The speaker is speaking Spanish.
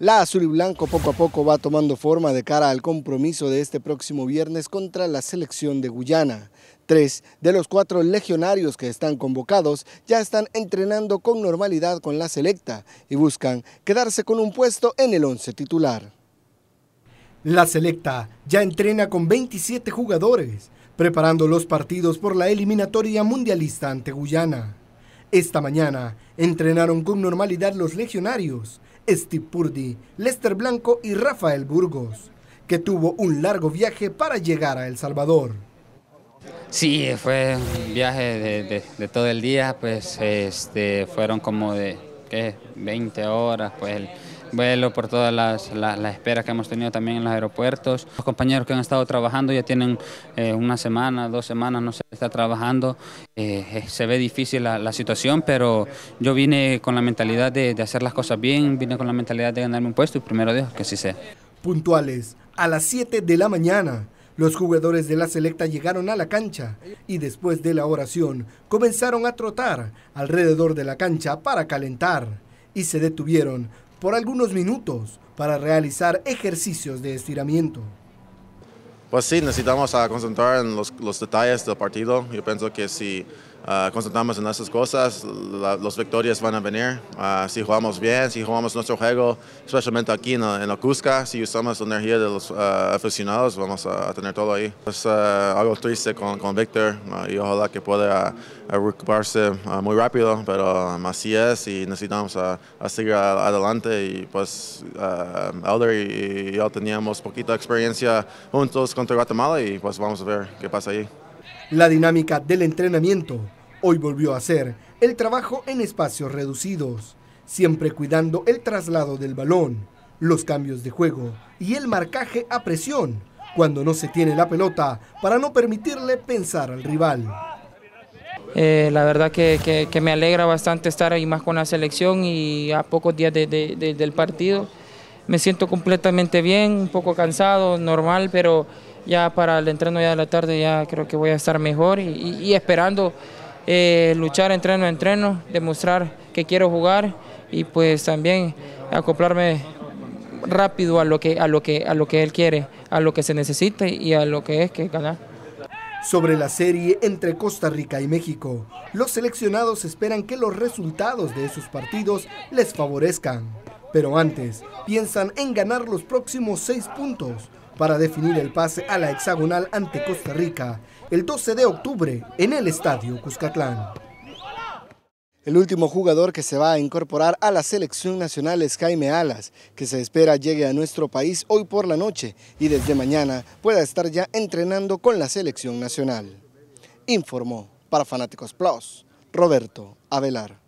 La azul y blanco poco a poco va tomando forma de cara al compromiso de este próximo viernes contra la selección de Guyana. Tres de los cuatro legionarios que están convocados ya están entrenando con normalidad con la selecta y buscan quedarse con un puesto en el once titular. La selecta ya entrena con 27 jugadores, preparando los partidos por la eliminatoria mundialista ante Guyana. Esta mañana entrenaron con normalidad los legionarios Purdy, Lester Blanco y Rafael Burgos, que tuvo un largo viaje para llegar a El Salvador. Sí, fue un viaje de, todo el día, pues este, fueron como de ¿qué? 20 horas, pues vuelo, por todas las, las, esperas que hemos tenido también en los aeropuertos. Los compañeros que han estado trabajando ya tienen eh, una semana, dos semanas, no sé, está trabajando. Eh, se ve difícil la, la, situación, pero yo vine con la mentalidad de, de hacer las cosas bien, vine con la mentalidad de ganarme un puesto y primero Dios que sí sé. Puntuales, a las 7 de la mañana. Los jugadores de la selecta llegaron a la cancha y después de la oración comenzaron a trotar alrededor de la cancha para calentar y se detuvieron por algunos minutos para realizar ejercicios de estiramiento. Pues sí, necesitamos concentrar en los, los detalles del partido. Yo pienso que si Ah, concentramos en esas cosas, las victorias van a venir. Ah, si jugamos bien, si jugamos nuestro juego, especialmente aquí en la, en Cusca, si usamos la energía de los ah, aficionados, vamos a, tener todo ahí. Es algo triste con, con Víctor y ojalá que pueda recuperarse muy rápido, pero um, así es y necesitamos seguir adelante y pues Elder y, y yo teníamos poquita experiencia juntos contra Guatemala y pues vamos a ver qué pasa ahí. La dinámica del entrenamiento Hoy volvió a hacer el trabajo en espacios reducidos, siempre cuidando el traslado del balón, los cambios de juego y el marcaje a presión cuando no se tiene la pelota para no permitirle pensar al rival. Eh, la verdad que, me alegra bastante estar ahí más con la selección y a pocos días del partido. Me siento completamente bien, un poco cansado, normal, pero ya para el entreno de la tarde ya creo que voy a estar mejor y esperando eh, luchar entreno a entreno, demostrar que quiero jugar y pues también acoplarme rápido a lo que, a lo que, a lo que él quiere, a lo que se necesita y a lo que es que ganar. Sobre la serie entre Costa Rica y México, los seleccionados esperan que los resultados de esos partidos les favorezcan. Pero antes, piensan en ganar los próximos seis puntos para definir el pase a la hexagonal ante Costa Rica el 12 de octubre en el Estadio Cuscatlán. El último jugador que se va a incorporar a la selección nacional es Jaime Alas, que se espera llegue a nuestro país hoy por la noche y desde mañana pueda estar ya entrenando con la selección nacional. Informó para Fanáticos Plus, Roberto Avelar.